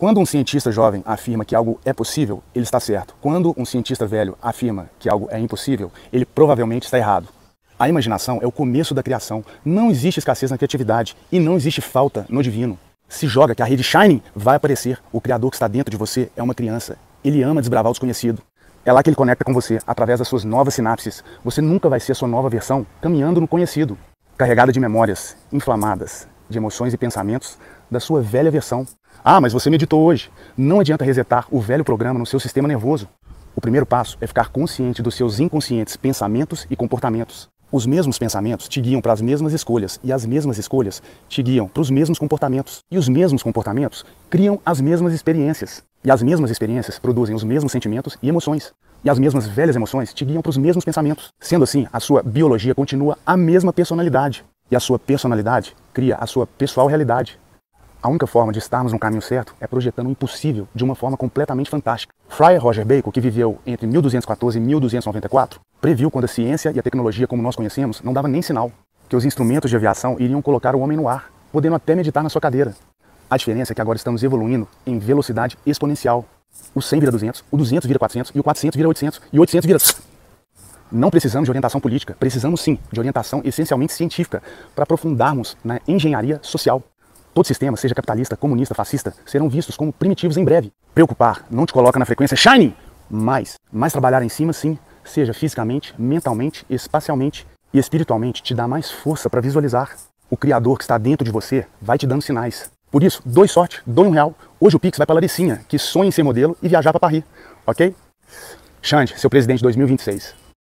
Quando um cientista jovem afirma que algo é possível, ele está certo. Quando um cientista velho afirma que algo é impossível, ele provavelmente está errado. A imaginação é o começo da criação. Não existe escassez na criatividade e não existe falta no divino. Se joga que a rede Shining vai aparecer. O criador que está dentro de você é uma criança. Ele ama desbravar o desconhecido. É lá que ele conecta com você, através das suas novas sinapses. Você nunca vai ser a sua nova versão caminhando no conhecido, carregada de memórias inflamadas, de emoções e pensamentos da sua velha versão. Ah, mas você meditou hoje. Não adianta resetar o velho programa no seu sistema nervoso. O primeiro passo é ficar consciente dos seus inconscientes pensamentos e comportamentos. Os mesmos pensamentos te guiam para as mesmas escolhas e as mesmas escolhas te guiam para os mesmos comportamentos e os mesmos comportamentos criam as mesmas experiências e as mesmas experiências produzem os mesmos sentimentos e emoções e as mesmas velhas emoções te guiam para os mesmos pensamentos. Sendo assim, a sua biologia continua a mesma personalidade. E a sua personalidade cria a sua pessoal realidade. A única forma de estarmos no caminho certo é projetando o impossível de uma forma completamente fantástica. Friar Roger Bacon, que viveu entre 1214 e 1294, previu quando a ciência e a tecnologia como nós conhecemos não dava nem sinal que os instrumentos de aviação iriam colocar o homem no ar, podendo até meditar na sua cadeira. A diferença é que agora estamos evoluindo em velocidade exponencial. O 100 vira 200, o 200 vira 400 e o 400 vira 800 e o 800 vira não precisamos de orientação política, precisamos sim de orientação essencialmente científica para aprofundarmos na engenharia social. Todo sistema, seja capitalista, comunista, fascista, serão vistos como primitivos em breve. Preocupar não te coloca na frequência shiny, mas, mas trabalhar em cima sim, seja fisicamente, mentalmente, espacialmente e espiritualmente, te dá mais força para visualizar. O Criador que está dentro de você vai te dando sinais. Por isso, doe sorte, doe um real. Hoje o Pix vai para Laricinha, que sonha em ser modelo e viajar para Paris, ok? Xande, seu presidente 2026.